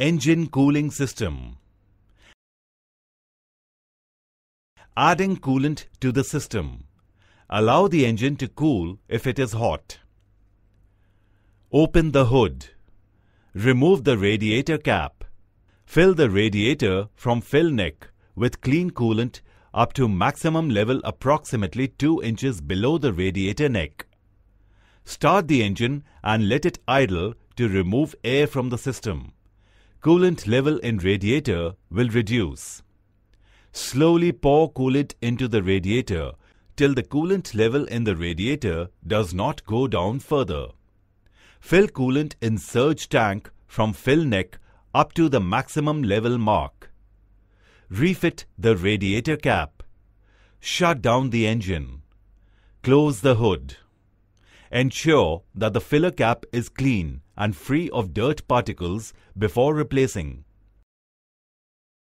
engine cooling system, adding coolant to the system. Allow the engine to cool if it is hot. Open the hood. Remove the radiator cap. Fill the radiator from fill neck with clean coolant up to maximum level approximately 2 inches below the radiator neck. Start the engine and let it idle to remove air from the system coolant level in radiator will reduce. Slowly pour coolant into the radiator till the coolant level in the radiator does not go down further. Fill coolant in surge tank from fill neck up to the maximum level mark. Refit the radiator cap. Shut down the engine. Close the hood. Ensure that the filler cap is clean and free of dirt particles before replacing.